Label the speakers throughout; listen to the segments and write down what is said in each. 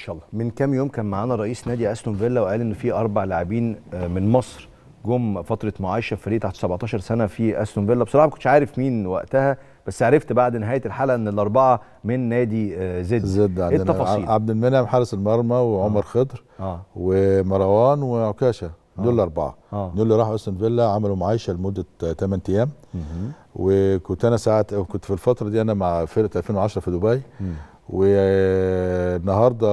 Speaker 1: شاء الله من كام يوم كان معانا رئيس نادي استون فيلا وقال ان في اربع لاعبين آه، من مصر جم فتره معايشه في فريق تحت 17 سنه في استون فيلا بصراحه ما كنتش عارف مين وقتها بس عرفت بعد نهايه الحلقه ان الاربعه من نادي آه، زد زد عندنا يعني التفاصيل عبد المنعم حارس المرمى وعمر آه. خضر آه. ومروان وعكاشه آه. دول آه. الاربعه آه.
Speaker 2: دول اللي راحوا استون فيلا عملوا معايشه لمده 8 ايام وكنت انا ساعات كنت في الفتره دي انا مع فرقه 2010 في دبي والنهارده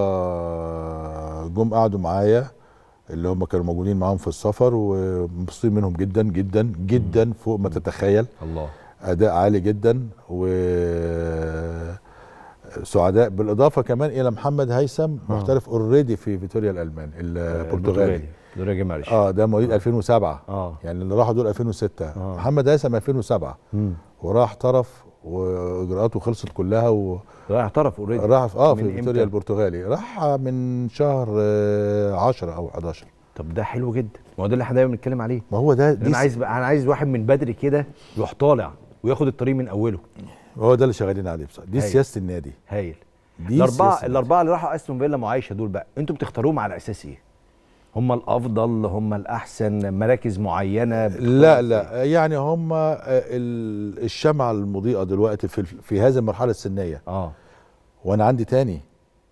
Speaker 2: جم قعدوا معايا اللي هم كانوا موجودين معاهم في السفر ومبسوطين منهم جدا جدا جدا فوق ما تتخيل الله اداء عالي جدا و سعداء بالاضافه كمان الى محمد هيثم آه. محترف اوريدي في فيتوريا الالمان آه، البرتغالي البرتغالي معلش اه ده مواليد 2007 آه. اه يعني اللي راحوا دول 2006 آه. محمد هيثم 2007 مم. وراح طرف واجراءاته خلصت كلها و... راح اعترف اوريدي راح اه في فيتوريا البرتغالي راح
Speaker 1: من شهر 10 آه، او 11 طب ده حلو جدا ما هو ده اللي احنا دايما بنتكلم عليه ما هو ده انا عايز بقى انا عايز واحد من بدري كده يروح طالع وياخد الطريق من اوله هو ده اللي شغالين عليه بصراحه دي سياسه النادي هايل الاربعه الاربعه اللي راحوا استون فيلا معايشه دول بقى انتوا بتختاروهم على اساس ايه؟ هم الافضل هم الاحسن مراكز معينه لا
Speaker 2: لا يعني هم آه، الشمعه المضيئه دلوقتي في في هذه المرحله السنيه اه وانا عندي تاني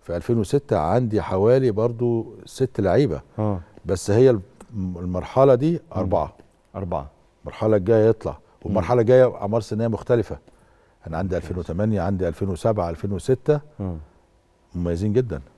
Speaker 2: في 2006 عندي حوالي برضو ست لعيبه اه بس هي المرحله دي اربعه اربعه المرحله الجايه يطلع والمرحله الجايه اعمار سنيه مختلفه انا عندي 2008 عندي 2007 2006 مميزين جدا